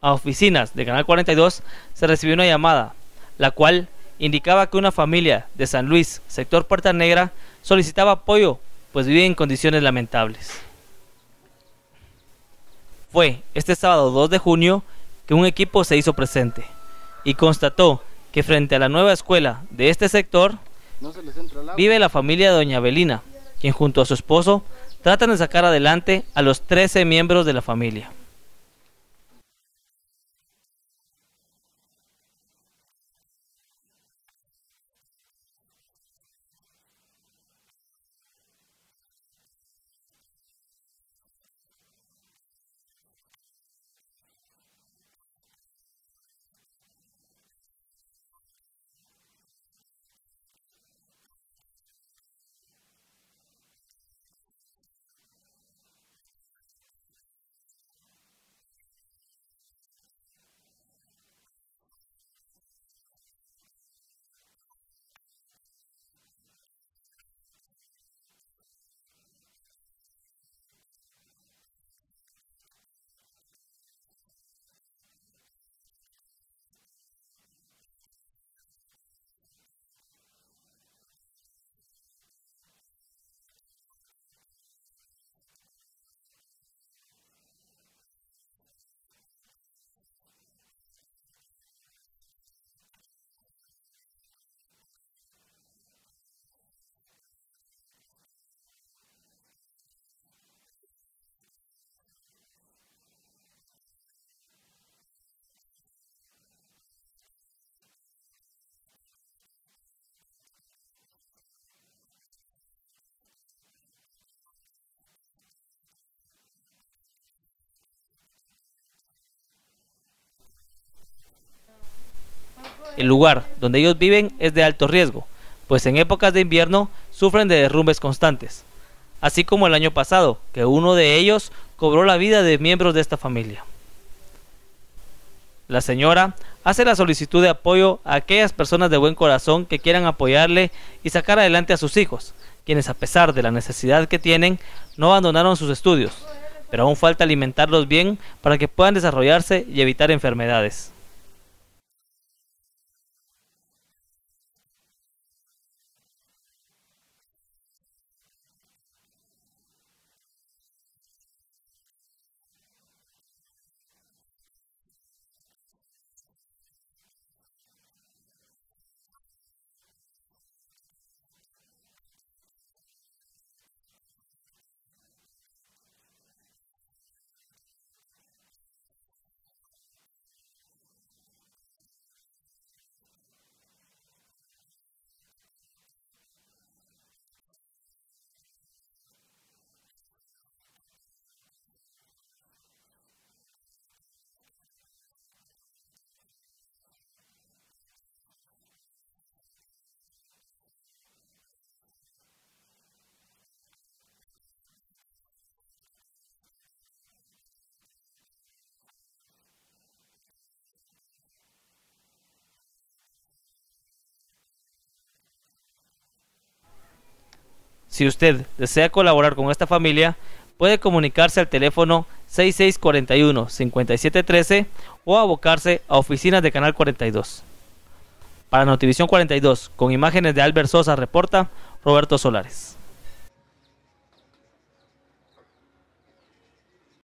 a oficinas de Canal 42 se recibió una llamada, la cual indicaba que una familia de San Luis, sector Puerta Negra, solicitaba apoyo, pues vive en condiciones lamentables. Fue este sábado 2 de junio que un equipo se hizo presente y constató que frente a la nueva escuela de este sector vive la familia de Doña Belina, quien junto a su esposo tratan de sacar adelante a los 13 miembros de la familia. El lugar donde ellos viven es de alto riesgo, pues en épocas de invierno sufren de derrumbes constantes, así como el año pasado, que uno de ellos cobró la vida de miembros de esta familia. La señora hace la solicitud de apoyo a aquellas personas de buen corazón que quieran apoyarle y sacar adelante a sus hijos, quienes a pesar de la necesidad que tienen, no abandonaron sus estudios, pero aún falta alimentarlos bien para que puedan desarrollarse y evitar enfermedades. Si usted desea colaborar con esta familia, puede comunicarse al teléfono 6641-5713 o abocarse a oficinas de Canal 42. Para Notivisión 42, con imágenes de Albert Sosa, reporta Roberto Solares.